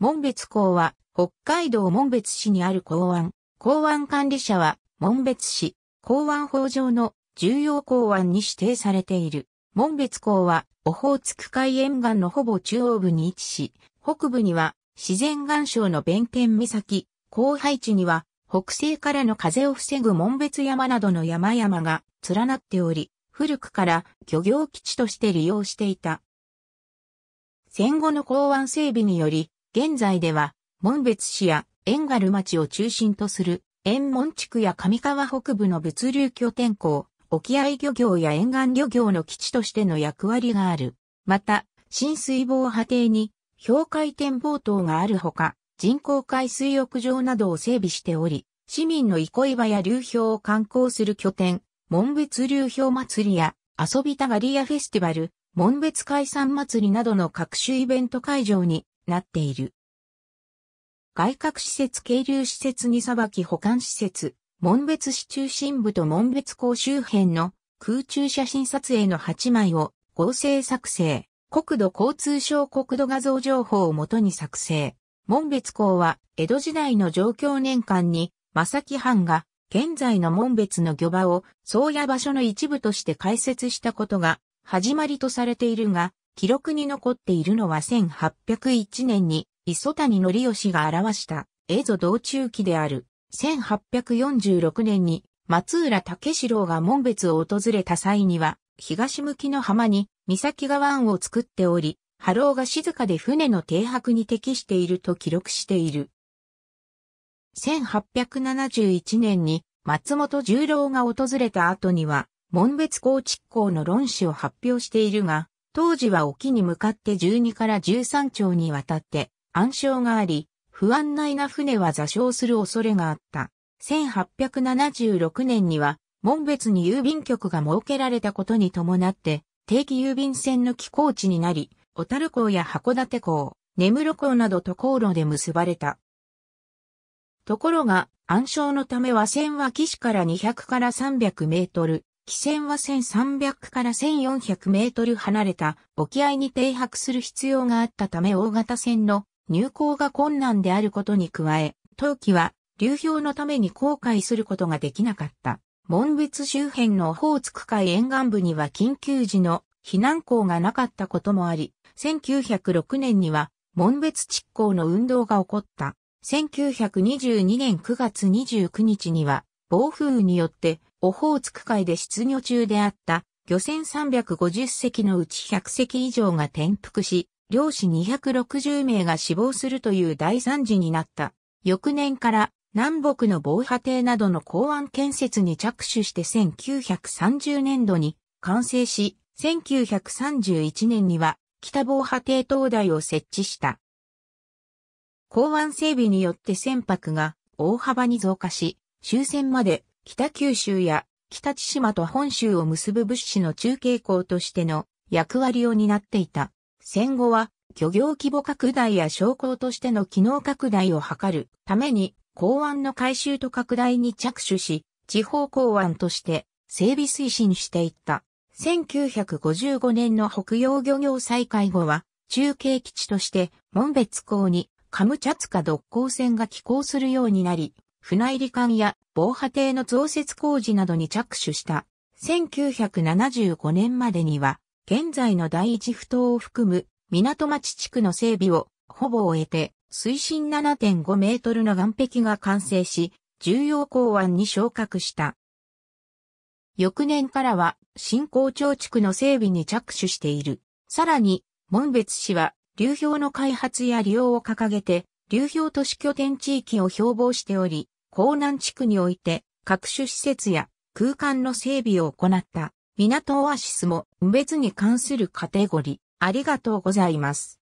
門別港は北海道門別市にある港湾。港湾管理者は門別市港湾法上の重要港湾に指定されている。門別港はオホーツク海沿岸のほぼ中央部に位置し、北部には自然岩礁の弁天岬、後範地には北西からの風を防ぐ門別山などの山々が連なっており、古くから漁業基地として利用していた。戦後の港湾整備により、現在では、門別市や縁軽町を中心とする、縁門地区や上川北部の物流拠点港、沖合漁業や沿岸漁業の基地としての役割がある。また、浸水防波堤に、氷海展望塔があるほか、人工海水浴場などを整備しており、市民の憩い場や流氷を観光する拠点、門別流氷祭りや、遊びたがりやフェスティバル、門別海産祭りなどの各種イベント会場に、なっている。外郭施設渓流施設に裁き保管施設、門別市中心部と門別港周辺の空中写真撮影の8枚を合成作成。国土交通省国土画像情報をもとに作成。門別港は江戸時代の状況年間に正木藩が現在の門別の漁場を宗谷場所の一部として開設したことが始まりとされているが、記録に残っているのは1801年に磯谷則義が表した映像道中記である。1846年に松浦武四郎が門別を訪れた際には、東向きの浜に岬川湾を作っており、波浪が静かで船の停泊に適していると記録している。1871年に松本十郎が訪れた後には、門別高築港の論旨を発表しているが、当時は沖に向かって12から13丁にわたって暗礁があり、不安内な船は座礁する恐れがあった。1876年には、門別に郵便局が設けられたことに伴って、定期郵便船の寄港地になり、小樽港や函館港、根室港などと航路で結ばれた。ところが、暗礁のためは船は岸から200から300メートル、汽船は1300から1400メートル離れた沖合に停泊する必要があったため大型船の入港が困難であることに加え、当期は流氷のために航海することができなかった。門別周辺のホーツク海沿岸部には緊急時の避難港がなかったこともあり、1906年には門別地港の運動が起こった。1922年9月29日には暴風雨によってオホーツク海で出漁中であった漁船350隻のうち100隻以上が転覆し、漁師260名が死亡するという大惨事になった。翌年から南北の防波堤などの港湾建設に着手して1930年度に完成し、1931年には北防波堤灯台を設置した。港湾整備によって船舶が大幅に増加し、終戦まで北九州や北千島と本州を結ぶ物資の中継港としての役割を担っていた。戦後は漁業規模拡大や商工としての機能拡大を図るために港湾の改修と拡大に着手し、地方港湾として整備推進していった。1955年の北洋漁業再開後は、中継基地として、門別港にカムチャツカ独港船が寄港するようになり、船入り艦や防波堤の増設工事などに着手した。1975年までには、現在の第一不島を含む港町地区の整備をほぼ終えて、水深7.5メートルの岸壁が完成し、重要港湾に昇格した。翌年からは新港町地区の整備に着手している。さらに、門別市は流氷の開発や利用を掲げて、流氷都市拠点地域を標榜しており、港南地区において各種施設や空間の整備を行った港オアシスも別に関するカテゴリー。ありがとうございます。